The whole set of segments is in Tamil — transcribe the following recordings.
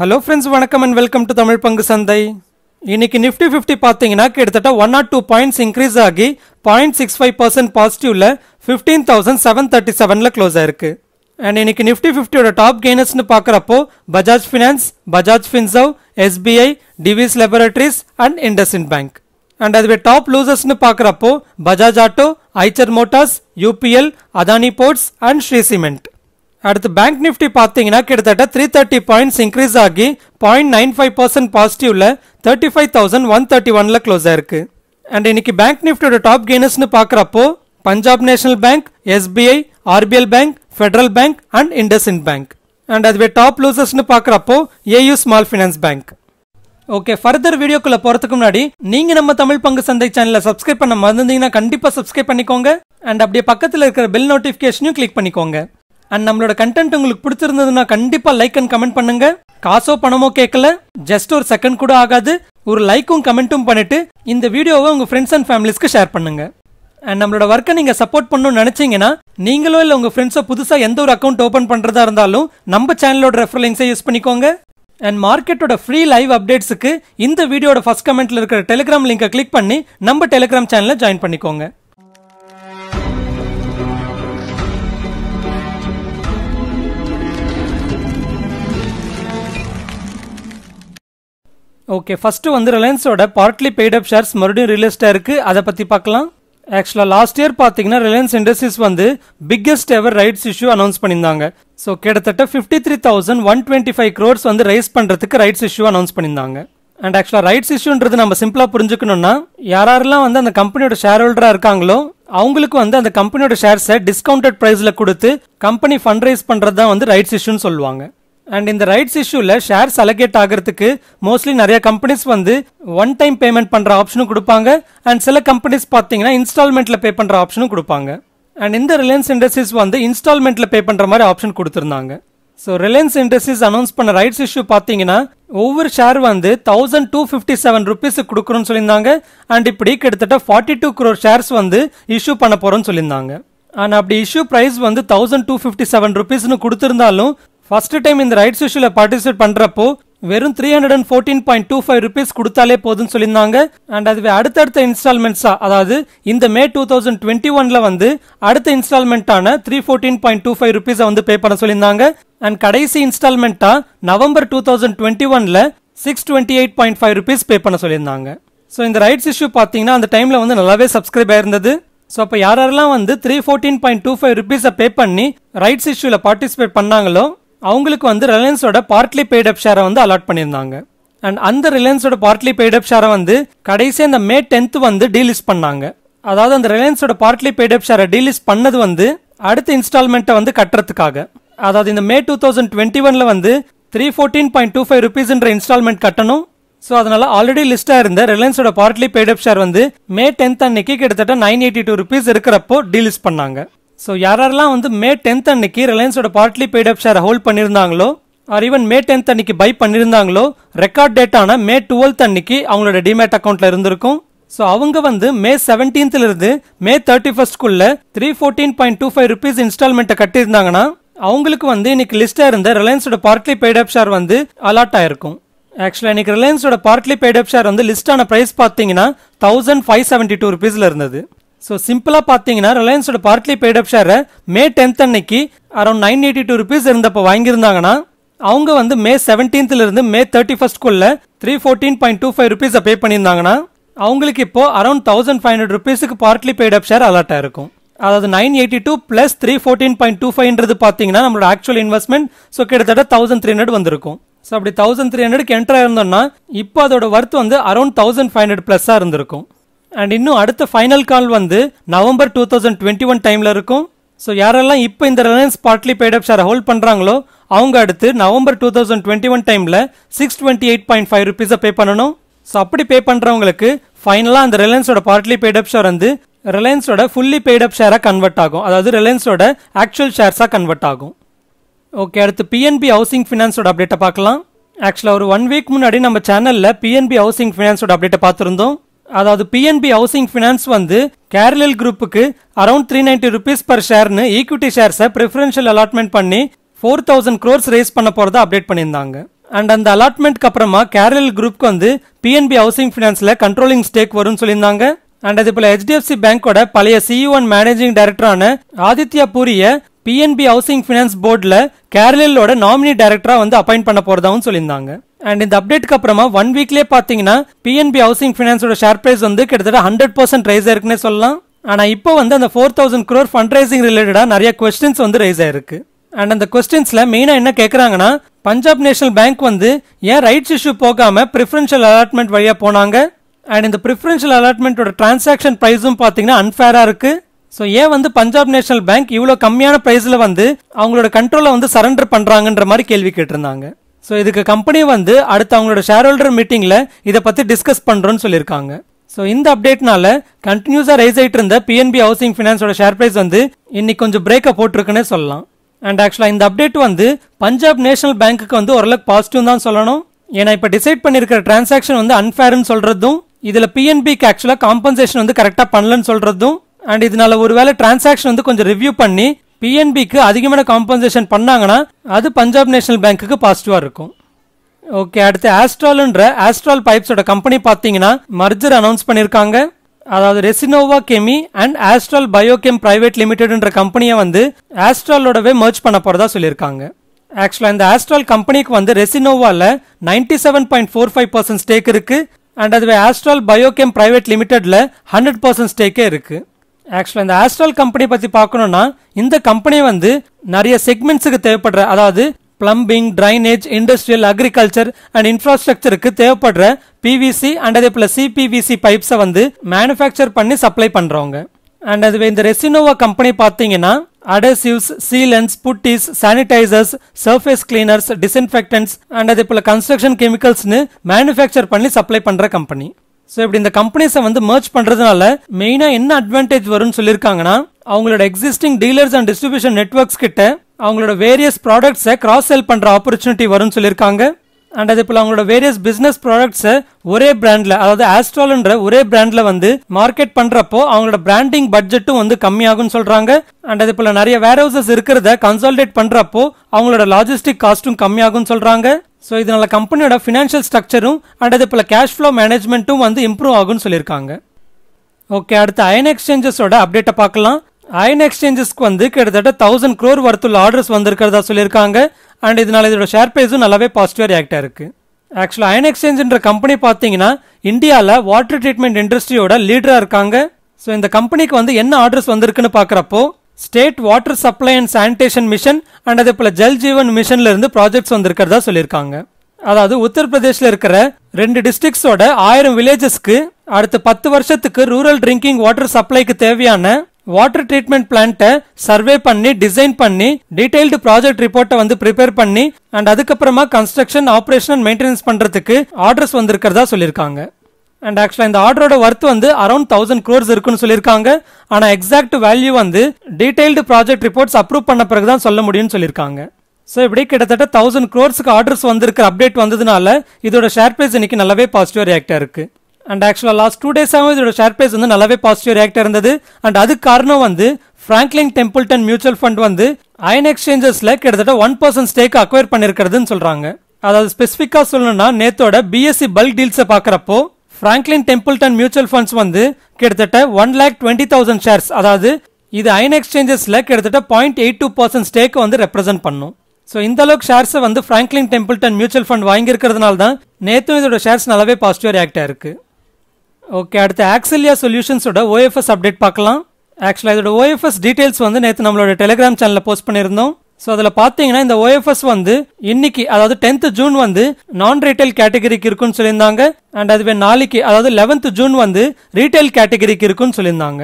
ஹலோ ஃப்ரெண்ட்ஸ் வணக்கம் அண்ட் வெல்கம் டு தமிழ் பங்கு சந்தை இன்னைக்கு நிஃப்டி ஃபிஃப்டி பார்த்தீங்கன்னா கிட்டத்தட்ட one or two points increase ஆகி பாயிண்ட் சிக்ஸ் ஃபைவ் பர்சன்ட் பாசிட்டிவ்ல ஃபிஃப்டீன் தௌசண்ட் செவன் தேர்ட்டி செவனில் க்ளோஸ் ஆயிருக்கு அண்ட் இன்னைக்கு நிஃப்டி ஃபிஃப்டியோட டாப் கெய்னர்ஸ்னு பார்க்குறப்போ Bajaj finance Bajaj Finserv SBI Divi's laboratories and IndusInd bank and அதுவே டாப் லூசர்ஸ்னு பார்க்குறப்போ Bajaj auto Eicher motors UPL Adani ports and Shree cement அடுத்து பேங்க் நிஃப்டி பார்த்தீங்கன்னா கிட்டத்தட்ட த்ரீ தேர்ட்டி பாயிண்ட்ஸ் இன்க்ரீஸ் ஆகி பாயிண்ட் நைன் ஃபைவ் பர்சன்ட் பாசிட்டிவ்ல thirty five thousand one thirty ஒன்ல க்ளோஸ் ஆயிருக்கு அண்ட் இன்னைக்கு பேங்க் நிஃப்டியோட டாப் கெய்னர்ஸ்னு பார்க்குறப்போ Punjab national bank SBI RBL bank federal bank and IndusInd bank and அதுவே டாப் லூசர்ஸ்னு பார்க்குறப்போ AU small finance bank okay further வீடியோக்குள்ள போறதுக்கு முன்னாடி நீங்க நம்ம தமிழ் பங்கு சந்தை சேனலில் சப்ஸ்கிரைப் பண்ண மறந்துருந்தீங்கன்னா கண்டிப்பா சப்ஸ்கிரைப் பண்ணிக்கோங்க அண்ட் அப்படியே பக்கத்தில் இருக்கிற பெல் நோட்டிஃபிகேஷனையும் கிளிக் பண்ணிக்கோங்க அண்ட் நம்மளோட கண்டென்ட் உங்களுக்கு பிடிச்சிருந்ததுன்னா கண்டிப்பா லைக் அண்ட் கமெண்ட் பண்ணுங்க காசோ பணமோ கேட்கல ஜஸ்ட் ஒரு செகண்ட் கூட ஆகாது ஒரு லைக்கும் கமெண்ட்டும் பண்ணிட்டு இந்த வீடியோவை உங்க ஃப்ரெண்ட்ஸ் அண்ட் ஃபேமிலிஸ்க்கு ஷேர் பண்ணுங்க அண்ட் நம்மளோட ஒர்க்கை நீங்க சப்போர்ட் பண்ணணும்னு நினைச்சீங்கன்னா நீங்களோ இல்ல உங்க ஃப்ரெண்ட்ஸோ புதுசா எந்த ஒரு அக்கௌண்ட் ஓபன் பண்றதா இருந்தாலும் நம்ம சேனலோட ரெஃபர் லிங்க்ஸை யூஸ் பண்ணிக்கோங்க அண்ட் மார்க்கெட்டோட ஃப்ரீ லைவ் அப்டேட்ஸுக்கு இந்த வீடியோட ஃபர்ஸ்ட் கமெண்ட்ல இருக்கிற டெலிகிராம் லிங்கை கிளிக் பண்ணி நம்ம டெலிகிராம் சேனலை ஜாயின் பண்ணிக்கோங்க ஓகே ஃபஸ்ட்டு வந்து ரிலையன்ஸோட பார்ட்லி பெய்டப் ஷேர்ஸ் மறுபடியும் ரிலீஸ்டாக இருக்குது அதை பற்றி பார்க்கலாம் ஆக்சுவலாக லாஸ்ட் இயர் பார்த்தீங்கன்னா ரிலையன்ஸ் இண்டஸ்ட்ரீஸ் வந்து biggest ever rights issue announce பண்ணியிருந்தாங்க ஸோ கிட்டத்தட்ட fifty three thousand one twenty five crores வந்து ரைஸ் பண்ணுறதுக்கு ரைட்ஸ் இஷ்யூ அனௌன்ஸ் பண்ணியிருந்தாங்க அண்ட் ஆக்சுவலாக ரைட்ஸ் இஷ்யூன்றது நம்ம சிம்பிளாக புரிஞ்சுக்கணும்னா யாரெல்லாம் வந்து அந்த கம்பெனியோட ஷேர் ஹோல்டராக இருக்காங்களோ அவங்களுக்கு வந்து அந்த கம்பெனியோட ஷேர்ஸை டிஸ்கவுண்டட் ப்ரைஸில் கொடுத்து கம்பெனி ஃபண்ட் ரைஸ் பண்ணுறது தான் வந்து ரைட்ஸ் இஷ்யூன்னு சொல்லுவாங்க அண்ட் இந்த ரைட்ஸ் இஷ்யூவில் ஷேர்ஸ் அலகேட் ஆகிறதுக்கு மோஸ்ட்லி நிறைய கம்பெனிஸ் வந்து ஒன் டைம் பேமெண்ட் பண்ணுற ஆப்ஷனும் கொடுப்பாங்க அண்ட் சில கம்பெனிஸ் பார்த்தீங்கன்னா இன்ஸ்டால்மெண்ட்டில் பே பண்ணுற ஆப்ஷனும் கொடுப்பாங்க அண்ட் இந்த ரிலையன்ஸ் இண்டஸ்ட்ரீஸ் வந்து இன்ஸ்டால்மெண்ட்டில் பே பண்ணுற மாதிரி ஆப்ஷன் கொடுத்துருந்தாங்க ஸோ ரிலையன்ஸ் இண்டஸ்ட்ரீஸ் அனௌன்ஸ் பண்ண ரைட்ஸ் இஷ்யூ பார்த்தீங்கன்னா ஒவ்வொரு ஷேர் வந்து தௌசண்ட் டூ ஃபிஃப்டி செவன் ருபீஸுக்கு கொடுக்குறோன்னு சொல்லியிருந்தாங்க அண்ட் இப்படி கிட்டத்தட்ட ஃபார்ட்டி டூ குரோர் ஷேர்ஸ் வந்து இஷ்யூ பண்ண போகிறோம்னு சொல்லியிருந்தாங்க அண்ட் அப்படி இஷ்யூ ப்ரைஸ் வந்து தௌசண்ட் டூ ஃபிஃப்டி செவன் ருபீஸ்னு கொடுத்துருந்தாலும் ஃபர்ஸ்ட் டைம் இந்த ரைட்ஸ் இஷ்யூல பார்ட்டிசிபேட் பண்றப்போ வெறும் three hundred and fourteen point two five rupees கொடுத்தாலே போதும்னு சொல்லியிருந்தாங்க அண்ட் அதுவே அடுத்தடுத்த இன்ஸ்டால்மெண்ட்ஸா அதாவது இந்த மே டூ தௌசண்ட் டுவெண்ட்டி ஒன்ல வந்து அடுத்த இன்ஸ்டால்மெண்ட்டான three fourteen point two five ருபீஸை வந்து பே பண்ண சொல்லியிருந்தாங்க அண்ட் கடைசி இன்ஸ்டால்மெண்ட்டா நவம்பர் டூ தௌசண்ட் டுவெண்ட்டி ஒன்ல six twenty eight point five rupees pay பண்ண சொல்லியிருந்தாங்க ஸோ இந்த ரைட்ஸ் இஷ்யூ பார்த்தீங்கன்னா அந்த டைமில் வந்து நல்லாவே சப்ஸ்கிரைப் ஆயிருந்தது ஸோ அப்போ யாரெல்லாம் வந்து three fourteen point two five ருபீஸை பே பண்ணி ரைட்ஸ் இஷ்யூவில் பார்ட்டிசிபேட் பண்ணாங்களோ அவங்களுக்கு வந்து ரிலையன்ஸோட பார்ட்லி பெய்டப் ஷேரை வந்து அலாட் பண்ணியிருந்தாங்க அண்ட் அந்த ரிலையன்ஸோட பார்ட்லி பெய்டப் ஷேரை வந்து கடைசி அந்த மே டென்த் வந்து டீலிஸ்ட் பண்ணாங்க அதாவது அந்த ரிலையன்ஸோட பார்ட்லி பெய்டப் ஷேரை டீலிஸ்ட் பண்ணது வந்து அடுத்த இன்ஸ்டால்மெண்ட்டை வந்து கட்டுறதுக்காக அதாவது இந்த மே டூ தௌசண்ட் டுவெண்ட்டி ஒனில் வந்து three fourteen point two five ருபீஸ்ன்ற இன்ஸ்டால்மெண்ட் கட்டணும் ஸோ அதனால் ஆல்ரெடி லிஸ்ட்டாக இருந்த ரிலையன்ஸோட பார்ட்லி பெய்டப் ஷேர் வந்து மே டென்த் அன்னைக்கு கிட்டத்தட்ட நைன் எயிட்டி டூ ருபீஸ் இருக்கிறப்போ டீலிஸ்ட் பண்ணாங்க ஸோ யாரெல்லாம் வந்து மே டென்த் அன்னைக்கு ரிலையன்ஸோட பார்ட்லி பெய்ட் அப் ஷேரை ஹோல்ட் பண்ணியிருந்தாங்களோ ஆர் ஈவன் மே டென்த் அன்னைக்கு பை பண்ணியிருந்தாங்களோ ரெக்கார்ட் டேட்டான மே டுவெல்த் அன்னைக்கு அவங்களோட டிமேட் அக்கௌண்ட்டில் இருந்திருக்கும் ஸோ அவங்க வந்து மே செவன்டீன்த்லேருந்து மே தேர்ட்டி ஃபர்ஸ்ட்குள்ள three fourteen point two five rupees இன்ஸ்டால்மெண்ட்டை கட்டியிருந்தாங்கன்னா அவங்களுக்கு வந்து இன்னைக்கு லிஸ்ட்டாக இருந்த ரிலையன்ஸோட பார்ட்லி பெய்டப் ஷேர் வந்து அலாட் ஆயிருக்கும் ஆக்சுவலாக இன்னைக்கு ரிலையன்ஸோட பார்ட்லி பெய்டப் ஷேர் வந்து லிஸ்டான ப்ரைஸ் பார்த்தீங்கன்னா தௌசண்ட் ஃபைவ் செவன்ட்டி டூ ருபீஸில் இருந்தது ஸோ சிம்பிளாக பார்த்தீங்கன்னா ரிலையன்ஸோட பார்ட்லி பெய்டப் ஷேரை மே டென்த் அன்னைக்கு around nine eighty two rupees இருந்தப்போ வாங்கியிருந்தாங்கன்னா அவங்க வந்து மே செவன்டீன்த்லேருந்து மே தேர்ட்டி ஃபஸ்ட்குள்ள three fourteen point two five ருபீஸை பே பண்ணியிருந்தாங்கன்னா அவங்களுக்கு இப்போ அரௌண்ட் தௌசண்ட் ஃபைவ் ஹண்ட்ரட் ருபீஸுக்கு பார்ட்லி பெய்டப் ஷேர் அலர்ட்டாக இருக்கும் அதாவது nine eighty two plus three fourteen point two ஃபைவ்ன்றது பார்த்தீங்கன்னா நம்மளோட ஆக்சுவல் இன்வெஸ்ட்மெண்ட் ஸோ கிட்டத்தட்ட தௌசண்ட் த்ரீ ஹண்ட்ரட் வந்திருக்கும் ஸோ அப்படி தௌசண்ட் த்ரீ ஹண்ட்ரட் என்ட்ராக இருந்தோம்னா இப்போ அதோட ஒர்த் வந்து அரௌண்ட் தௌசண்ட் ஃபைவ் ஹண்ட்ரட் ப்ளஸ்ஸாக இருந்திருக்கும் அண்ட் இன்னும் அடுத்த ஃபைனல் கால் வந்து November two thousand twenty one டைமில் இருக்கும் ஸோ யாரெல்லாம் இப்போ இந்த ரிலையன்ஸ் பார்ட்லி பேடப் ஷேரை ஹோல்ட் பண்ணுறாங்களோ அவங்க அடுத்து November two thousand twenty one டைமில் six twenty eight point five ருபீஸை பே பண்ணணும் ஸோ அப்படி பே பண்ணுறவங்களுக்கு ஃபைனலாக அந்த ரிலையன்ஸோட பார்ட்லி பேடப் ஷேர் வந்து ரிலையன்ஸோட ஃபுல்லி பேடப் ஷேராக கன்வெர்ட் ஆகும் அதாவது ரிலையன்ஸோட ஆக்சுவல் ஷேர்ஸாக கன்வெர்ட் ஆகும் ஓகே அடுத்து பிஎன்பி ஹவுசிங் ஃபினான்ஸோட அப்டேட்டை பார்க்கலாம் ஆக்சுவலாக ஒரு ஒன் வீக் முன்னாடி நம்ம சேனலில் பிஎன்பி ஹவுசிங் ஃபினான்ஸோட அப்டேட்டை பார்த்துருந்தோம் அதாவது பிஎன்பி ஹவுசிங் ஃபினான்ஸ் வந்து கேரளில் குரூப்புக்கு around three ninety rupees per ஷேர்னு ஈக்விட்டி ஷேர்ஸை ப்ரிஃபரன்ஷியல் அலாட்மெண்ட் பண்ணி ஃபோர் தௌசண்ட் க்ரோர்ஸ் ரேஸ் பண்ண போகிறதா அப்டேட் பண்ணியிருந்தாங்க அண்ட் அந்த அலாட்மெண்ட்க்கு அப்புறமா கேரளல் குரூப்க்கு வந்து பிஎன்பி ஹவுசிங் ஃபினான்ஸில் கண்ட்ரோலிங் ஸ்டேக் வரும்னு சொல்லியிருந்தாங்க அண்ட் அதே போல் ஹெச்டிஎஃப்சி பேங்கோட பழைய சிஇஓ அண்ட் மேனேஜிங் டைரக்டரான ஆதித்யா பூரிய பிஎன்பி ஹவுசிங் ஃபினான்ஸ் போர்டில் கேரளிலோட நாமினி டைரக்டராக வந்து அப்பாயின்ட் பண்ண போகிறதாவும் சொல்லியிருந்தாங்க அண்ட் இந்த அப்டேட்க்கு அப்புறமா ஒன் வீக்லேயே பார்த்தீங்கன்னா பிஎன்பி ஹவுசிங் ஃபினான்ஸோட ஷேர் ப்ரைஸ் வந்து கிட்டத்தட்ட ஹண்ட்ரட் பர்சன்ட் ரைஸ் ஆயிருக்குன்னே சொல்லலாம் ஆனால் இப்போ வந்து அந்த four thousand crore fund raising ரிலேட்டடாக நிறைய கொஸ்டின்ஸ் வந்து ரைஸ் ஆயிருக்கு அண்ட் அந்த கொஸ்டின்ஸில் மெயினாக என்ன கேட்குறாங்கன்னா பஞ்சாப் நேஷனல் பேங்க் வந்து ஏன் ரைட்ஸ் இஷ்யூ போகாமல் பிரிஃபரன்ஷியல் அலாட்மெண்ட் வழியாக போனாங்க அண்ட் இந்த பிரிஃபரன்ஷியல் அலாட்மெண்ட்டோட டிரான்சாக்ஷன் ப்ரைஸும் பார்த்தீங்கன்னா அன்ஃபேராக இருக்குது ஸோ ஏன் வந்து பஞ்சாப் நேஷனல் பேங்க் இவ்வளோ கம்மியான ப்ரைஸில் வந்து அவங்களோட கண்ட்ரோலை வந்து சரண்டர் பண்ணுறாங்கன்ற மாதிரி கேள்வி கேட்டிருந்தாங்க ஸோ இதுக்கு கம்பெனி வந்து அடுத்து அவங்களோட ஷேர் ஹோல்டர் மீட்டிங்கில் இதை பற்றி டிஸ்கஸ் பண்ணுறோன்னு சொல்லியிருக்காங்க ஸோ இந்த அப்டேட்னால கண்டினியூஸாக ரைஸ் ஆகிட்டு இருந்த பிஎன்பி ஹவுசிங் ஃபினான்ஸோட ஷேர் ப்ரைஸ் வந்து இன்னைக்கு கொஞ்சம் பிரேக்கை போட்டிருக்குன்னு சொல்லலாம் அண்ட் ஆக்சுவலாக இந்த அப்டேட் வந்து பஞ்சாப் நேஷனல் பேங்க்குக்கு வந்து ஓரளவுக்கு பாசிட்டிவ் தான் சொல்லணும் ஏன்னா இப்போ டிசைட் பண்ணியிருக்கிற டிரான்சாக்ஷன் வந்து அன்ஃபேர்னு சொல்கிறதும் இதில் பிஎன்பிக்கு ஆக்சுவலாக காம்பன்சேஷன் வந்து கரெக்டாக பண்ணலன்னு சொல்கிறதும் அண்ட் இதனால ஒருவேளை டிரான்சாக்ஷன் வந்து கொஞ்சம் ரிவ்யூ பண்ணி பிஎன்பிக்கு அதிகமான காம்பன்சேஷன் பண்ணாங்கன்னா அது பஞ்சாப் நேஷனல் பேங்க்குக்கு பாசிட்டிவாக இருக்கும் ஓகே அடுத்து ஆஸ்ட்ரால்ன்ற ஆஸ்ட்ரால் பைப்ஸோட கம்பெனி பார்த்தீங்கன்னா மர்ஜர் அனௌன்ஸ் பண்ணியிருக்காங்க அதாவது Resinova Chemie and Astral biochem private லிமிடெட்ன்ற கம்பெனியை வந்து ஆஸ்ட்ராலோடவே மர்ஜ் பண்ண போகிறதா சொல்லியிருக்காங்க ஆக்சுவலாக இந்த ஆஸ்ட்ரால் கம்பெனிக்கு வந்து ரெசினோவாவில் ninety seven point four five percent stake இருக்குது அண்ட் அதுவே ஆஸ்ட்ரால் பயோகெம் பிரைவேட் லிமிடெட்டில் ஹண்ட்ரட் பர்சன்ட் ஸ்டேக்கே இருக்குது ஆக்சுவலாக இந்த ஆஸ்ட்ரல் கம்பெனி பற்றி பார்க்கணும்னா இந்த கம்பெனி வந்து நிறைய செக்மெண்ட்ஸுக்கு தேவைப்படுற அதாவது plumbing drainage industrial agriculture and இன்ஃப்ராஸ்ட்ரக்சருக்கு தேவைப்படுற பிவிசி அண்ட் அதே போல் சிபிவிசி பைப்ஸை வந்து மேனுஃபேக்சர் பண்ணி சப்ளை பண்ணுறவங்க அண்ட் அது இந்த ரெசினோவா கம்பெனி பார்த்தீங்கன்னா adhesives sealants putties sanitizers surface cleaners disinfectants and அதே போல் கன்ஸ்ட்ரக்ஷன் கெமிக்கல்ஸ்னு மேனுஃபேக்சர் பண்ணி சப்ளை பண்ணுற கம்பெனி ஸோ இப்படி இந்த கம்பெனிஸை வந்து மர்ச் பண்ணுறதுனால மெயினாக என்ன அட்வான்டேஜ் வரும்னு சொல்லியிருக்காங்கன்னா அவங்களோட existing dealers and distribution networks கிட்ட அவங்களோட வேரியஸ் ப்ராடக்ட்ஸை கிராஸ் செல் பண்ணுற ஆப்பர்ச்சுனிட்டி வரும்னு சொல்லியிருக்காங்க அண்ட் அதே போல் அவங்களோட வேரியஸ் பிஸ்னஸ் ப்ராடக்ட்ஸை ஒரே பிராண்டில் அதாவது ஆஸ்ட்ரால்ன்ற ஒரே பிராண்டில் வந்து மார்க்கெட் பண்ணுறப்போ அவங்களோட பிராண்டிங் பட்ஜெட்டும் வந்து கம்மியாகும்னு சொல்கிறாங்க அண்ட் அதே போல் நிறைய வேர் ஹவுசஸ் இருக்கிறத கன்சால்டேட் பண்ணுறப்போ அவங்களோட லாஜிஸ்டிக் காஸ்ட்டும் கம்மியாகும்னு சொல்கிறாங்க ஸோ இதனால் கம்பெனியோட ஃபினான்ஷியல் ஸ்ட்ரக்சரும் அண்ட் அது போல் கேஷ் ஃப்ளோ மேனேஜ்மெண்ட்டும் வந்து இம்ப்ரூவ் ஆகும்னு சொல்லியிருக்காங்க ஓகே அடுத்து அயன் எக்ஸ்சேஞ்சஸோட அப்டேட்டை பார்க்கலாம் அயன் எக்ஸ்சேஞ்சஸ்க்கு வந்து கிட்டத்தட்ட தௌசண்ட் க்ரோர் வரத்துள்ள ஆர்டர்ஸ் வந்திருக்கிறதா சொல்லியிருக்காங்க அண்ட் இதனால் இதோட ஷேர் ப்ரைஸும் நல்லாவே பாசிட்டிவாக ரியாக்டாக இருக்குது ஆக்சுவலாக அயன் எக்ஸ்சேஞ்சுன்ற கம்பெனி பார்த்தீங்கன்னா இந்தியாவில் வாட்டர் ட்ரீட்மெண்ட் இண்டஸ்ட்ரியோட லீடராக இருக்காங்க ஸோ இந்த கம்பெனிக்கு வந்து என்ன ஆர்டர்ஸ் வந்திருக்குன்னு பார்க்குறப்போ state water supply and sanitation mission and அதே போல் ஜல் ஜீவன் மிஷன்ல இருந்து ப்ராஜெக்ட்ஸ் வந்திருக்கிறதா சொல்லியிருக்காங்க அதாவது உத்தரப்பிரதேசில் இருக்கிற ரெண்டு டிஸ்ட்ரிக்ஸோட ஆயிரம் வில்லேஜஸ்க்கு அடுத்த பத்து வருஷத்துக்கு ரூரல் ட்ரிங்கிங் வாட்டர் சப்ளைக்கு தேவையான வாட்டர் ட்ரீட்மெண்ட் பிளான்ட்டை சர்வே பண்ணி டிசைன் பண்ணி டீடைல்டு ப்ராஜெக்ட் ரிப்போர்ட்டை வந்து ப்ரிப்பேர் பண்ணி அண்ட் அதுக்கப்புறமா கன்ஸ்ட்ரக்ஷன் ஆப்ரேஷன் மெயின்டெனன்ஸ் பண்ணுறதுக்கு ஆர்டர்ஸ் வந்திருக்கிறதா சொல்லியிருக்காங்க அண்ட் ஆக்சுவலாக இந்த ஆர்டரோட ஒர்த் வந்து அரௌண்ட் தௌசண்ட் க்ரோர்ஸ் இருக்குன்னு சொல்லியிருக்காங்க ஆனால் எக்ஸாக்ட் வேல்யூ வந்து டீடைல்டு ப்ராஜெக்ட் ரிப்போர்ட்ஸ் அப்ரூவ் பண்ண பிறகு தான் சொல்ல முடியும்னு சொல்லியிருக்காங்க ஸோ இப்படி கிட்டத்தட்ட தௌசண்ட் க்ரோர்ஸுக்கு ஆர்டர்ஸ் வந்திருக்கிற அப்டேட் வந்ததுனால இதோட ஷேர் பிரைஸ் இன்னைக்கு நல்லாவே பாசிட்டிவ் ரியாக்ட் இருக்குது அண்ட் ஆக்சுவலாக லாஸ்ட் டூ டேஸாகவும் இதோட ஷேர் பிரைஸ் வந்து நல்லாவே பாசிட்டிவ் ரியாக்ட் இருந்தது அண்ட் அதுக்கு காரணம் வந்து ஃப்ராங்க்லிங் டெம்பிள்டன் மியூச்சுவல் ஃபண்ட் வந்து அயன் எக்ஸ்சேஞ்சஸில் கிட்டத்தட்ட ஒன் பர்சன்ட் ஸ்டேக் அக்வயர் பண்ணியிருக்கிறதுன்னு சொல்கிறாங்க அதாவது ஸ்பெசிஃபிக்காக சொல்லணும்னா நேத்தோட பிஎஸ்சி பல்க் டீல்ஸை e பார்க்குறப்போ ஃப்ராங்க்லின் டெம்பிள்டன் மியூச்சுவல் ஃபண்ட்ஸ் வந்து கிட்டத்தட்ட one lakh twenty thousand shares அதாவது இது ஐன் எக்ஸ்சேஞ்சஸில் கிட்டத்தட்ட point eight two percent stake வந்து ரெப்ரசென்ட் பண்ணும் ஸோ இந்த அளவுக்கு ஷேர்ஸை வந்து ஃப்ராங்க்லின் டெம்பிள்டன் மியூச்சுவல் ஃபண்ட் வாங்கியிருக்கிறதுனால தான் நேற்று இதோட ஷேர்ஸ் நல்லாவே பாசிட்டிவ் ரியாக்ட் ஆயிருக்கு ஓகே அடுத்து ஆக்சிலியா சொல்யூஷன்ஸோட ஓஎஃப்எஸ் அப்டேட் பார்க்கலாம் ஆக்சுவலாக இதோட ஓஎஃப்எஸ் டீட்டெயில்ஸ் வந்து நேற்று நம்மளோட டெலிகிராம் சேனலில் போஸ்ட் பண்ணியிருந்தோம் ஸோ அதில் பார்த்தீங்கன்னா இந்த ஓஎஃப்எஸ் வந்து இன்னைக்கு அதாவது டென்த் ஜூன் வந்து நான் ரீட்டைல் கேட்டகரிக்கு இருக்குன்னு சொல்லியிருந்தாங்க அண்ட் அதுவே நாளைக்கு அதாவது லெவன்த் ஜூன் வந்து ரீட்டைல் கேட்டகரிக்கு இருக்குன்னு சொல்லியிருந்தாங்க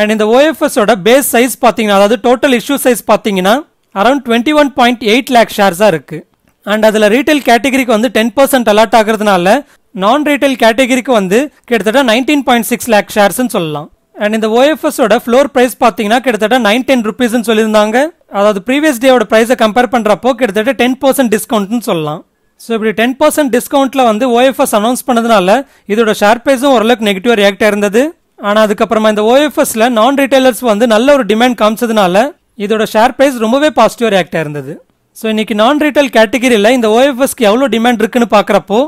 அண்ட் இந்த ஓஎஃப்எஸோட பேஸ் சைஸ் பார்த்தீங்கன்னா அதாவது டோட்டல் இஷ்யூ சைஸ் பார்த்தீங்கன்னா around twenty one point eight lakh ஷேர்ஸாக இருக்குது அண்ட் அதில் ரீட்டைல் கேட்டகரிக்கு வந்து டென் பர்சன்ட் அலாட் ஆகிறதுனால நான் ரீட்டைல் கேட்டகரிக்கு வந்து கிட்டத்தட்ட நைன்டீன் பாயிண்ட் சிக்ஸ் லேக் ஷேர்ஸ்ன்னு சொல்லலாம் அண்ட் இந்த ஓஎஃப்எஸோட ஃப்ளோர் ப்ரைஸ் பார்த்தீங்கன்னா கிட்டத்தட்ட நைன் டென் ருபீஸ்ன்னு சொல்லியிருந்தாங்க அதாவது ப்ரீவியஸ் டேவோட ப்ரைஸை கம்பேர் பண்ணுறப்போ கிட்டத்தட்ட டென் பர்சன்ட் டிஸ்கவுண்ட்னு சொல்லலாம் ஸோ இப்படி டென் பர்சன்ட் டிஸ்கவுண்ட்டில் வந்து ஓஎஃப்எஸ் அனௌன்ஸ் பண்ணதுனால இதோட ஷேர் ப்ரைஸும் ஓரளவுக்கு நெகட்டிவாக ரியாக்ட் ஆயிருந்தது ஆனால் அதுக்கப்புறமா இந்த ஓஎஃப்எஸில் நான் ரீட்டைலர்ஸ் வந்து நல்ல ஒரு டிமாண்ட் காமிச்சதுனால இதோட ஷேர் ப்ரைஸ் ரொம்பவே பாசிட்டிவாக ரியாக்ட் ஆயிருந்தது ஸோ இன்னைக்கு நான் ரீட்டைல் கேட்டகிரியில் இந்த ஓஎஃப்எஸ்க்கு எவ்வளோ டிமாண்ட் இருக்குன்னு பார்க்குறப்போ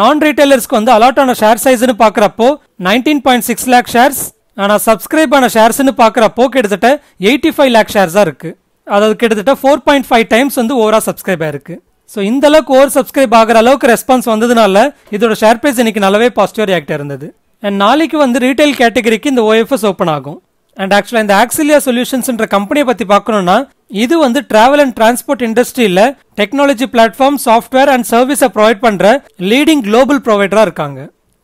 நான் ரீட்டைலர்ஸ்க்கு வந்து அலாட் ஆன ஷேர் சைஸ்னு பார்க்குறப்போ nineteen point six lakh shares ஆனால் சப்ஸ்கிரைப் ஆன ஷேர்ஸ்னு பார்க்குறப்போ கிட்டத்தட்ட எயிட்டி ஃபைவ் லேக் ஷேர்ஸாக இருக்குது அதாவது கிட்டத்தட்ட ஃபோர் பாயிண்ட் ஃபைவ் டைம்ஸ் வந்து ஓவராக சப்ஸ்கிரைப் ஆயிருக்கு ஸோ இந்த அளவுக்கு ஓவர் சப்ஸ்கிரைப் ஆகிற அளவுக்கு ரெஸ்பான்ஸ் வந்ததுனால இதோட ஷேர் பிரைஸ் இன்னைக்கு நல்லாவே பாசிட்டிவ் ரியாக்ட் இருந்தது அண்ட் நாளைக்கு வந்து ரீட்டைல் கேட்டகரிக்கு இந்த ஓஎஃப்எஸ் ஓப்பன் ஆகும் அண்ட் ஆக்சுவலாக இந்த ஆக்சிலியா சொல்யூஷன்ஸ்ன்ற கம்பெனியை பற்றி பார்க்கணும்னா இது வந்து டிராவல் அண்ட் டிரான்ஸ்போர்ட் இண்டஸ்ட்ரியில் டெக்னாலஜி பிளாட்ஃபார்ம் சாஃப்ட்வேர் அண்ட் சர்வீஸை ப்ரொவைட் பண்ணுற லீடிங் குளோபல் ப்ரொவைடராக இருக்காங்க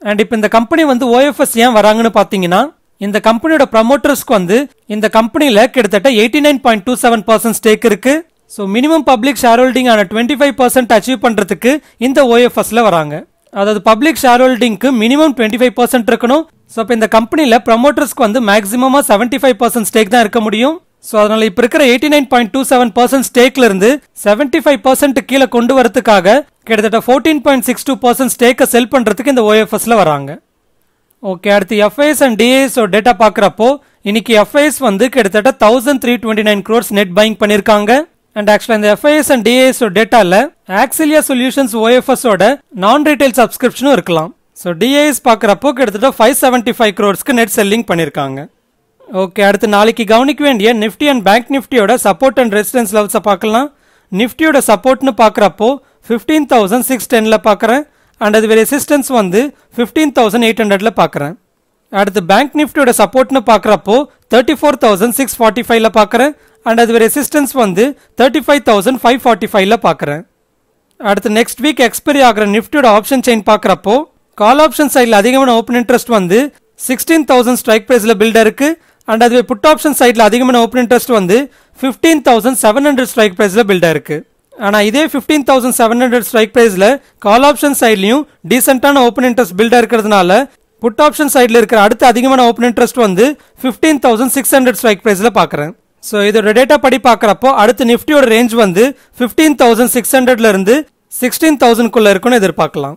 அண்ட் இப்போ இந்த கம்பெனி வந்து ஓஎஃப்எஸ் ஏன் வராங்கன்னு பார்த்தீங்கன்னா இந்த கம்பெனியோட ப்ரமோட்டர்ஸ்க்கு வந்து இந்த கம்பெனியில் கிட்டத்தட்ட eighty nine point two seven percent stake இருக்கு so minimum public share holding ஆன டுவெண்ட்டி ஃபைவ் பர்சன்ட் அச்சீவ் பண்ணுறதுக்கு இந்த ஓஎஃப்எஸ்ல வராங்க அதாவது பப்ளிக் ஷேர் ஹோல்டிங்க்கு மினிமம் டுவெண்ட்டி ஃபைவ் பர்சன்ட் இருக்கணும் ஸோ இப்போ இந்த கம்பெனியில் ப்ரமோட்டர்ஸ்க்கு வந்து மேக்ஸிமமாக செவன்டி ஃபைவ் பர்சன்ட் ஸ்டேக் தான் இருக்க முடியும் ஸோ அதனால இப்போ இருக்கிற eighty nine point two seven percent ஸ்டேக்ல இருந்து செவன்டி ஃபைவ் பர்சன்ட் கீழே கொண்டு வரதுக்காக கிட்டத்தட்ட fourteen point six two percent ஸ்டேக்கை செல் பண்ணுறதுக்கு இந்த ஓஎஃப்எஸ்ல வராங்க ஓகே அடுத்து எஃப்ஐஎஸ் அண்ட் டிஏஎஸோ டேட்டா பார்க்குறப்போ இன்னைக்கு எஃப்ஐஎஸ் வந்து கிட்டத்தட்ட thousand three twenty nine crores net buying பண்ணியிருக்காங்க அண்ட் ஆக்சுவலாக இந்த எஃப்ஐஎஸ் அண்ட் டிஏஎஸோ டேட்டாவில் ஆக்சிலியா சொல்யூஷன்ஸ் ஓஎஃப்எஸோட நான் ரீட்டைல் சப்ஸ்கிரிப்ஷனும் இருக்கலாம் ஸோ டிஏஎஸ் பார்க்குறப்போ கிட்டத்தட்ட ஃபைவ் செவன்ட்டி ஃபைவ் க்ரோர்ஸ்க்கு நெட் செல்லிங் பண்ணியிருக்காங்க ஓகே அடுத்து நாளைக்கு கவனிக்க வேண்டிய நிஃப்டி அண்ட் பேங்க் நிஃப்டியோட சப்போர்ட் அண்ட் ரெசிடென்ஸ் லெவல்ஸை பார்க்கலாம் நிஃப்டியோட சப்போர்ட்னு பார்க்குறப்போ ஃபிஃப்டீன் தௌசண்ட் சிக்ஸ் டெனில் பார்க்குறேன் அண்ட் அது ரெசிஸ்டன்ஸ் வந்து ஃபிஃப்டீன் தௌசண்ட் எயிட் ஹண்ட்ரட்ல பார்க்குறேன் அடுத்து பேங்க் நிஃப்டியோட சப்போர்ட்னு பார்க்குறப்போ thirty four thousand six forty ஃபைவ்ல பார்க்குறேன் அண்ட் அது ரெசிஸ்டன்ஸ் வந்து thirty five thousand five forty ஃபைவ்ல பார்க்குறேன் அடுத்து நெக்ஸ்ட் வீக் எக்ஸ்பைரி ஆகிற நிஃப்டியோட ஆப்ஷன் செயின் பார்க்குறப்போ கால் ஆப்ஷன் சைடில் அதிகமான ஓப்பன் இன்ட்ரெஸ்ட் வந்து சிக்ஸ்டீன் தௌசண்ட் ஸ்ட்ரைக் ப்ரைஸில் பில்ட் இருக்குது அண்ட் அதுவே புட் ஆப்ஷன் சைடில் அதிகமான ஓப்பன் இன்ட்ரெஸ்ட் வந்து fifteen thousand seven hundred strike ப்ரைஸில் பில்டாக இருக்குது ஆனால் இதே fifteen thousand seven hundred strike ப்ரைஸில் கால் ஆப்ஷன் சைட்லையும் டீசெண்டான ஓப்பன் இன்ட்ரெஸ்ட் பில்டாக இருக்கிறதுனால புட் ஆப்ஷன் சைடில் இருக்கிற அடுத்த அதிகமான ஓப்பன் இன்ட்ரெஸ்ட் வந்து fifteen thousand six hundred strike ப்ரைஸில் பார்க்குறேன் ஸோ இதோட டேட்டா படி பார்க்குறப்போ அடுத்து நிஃப்டியோட ரேஞ்ச் வந்து ஃபிஃப்டீன் தௌசண்ட் சிக்ஸ் ஹண்ட்ரட்லேருந்து சிக்ஸ்டீன் தௌசண்ட்குள்ளே இருக்குன்னு எதிர்பார்க்கலாம்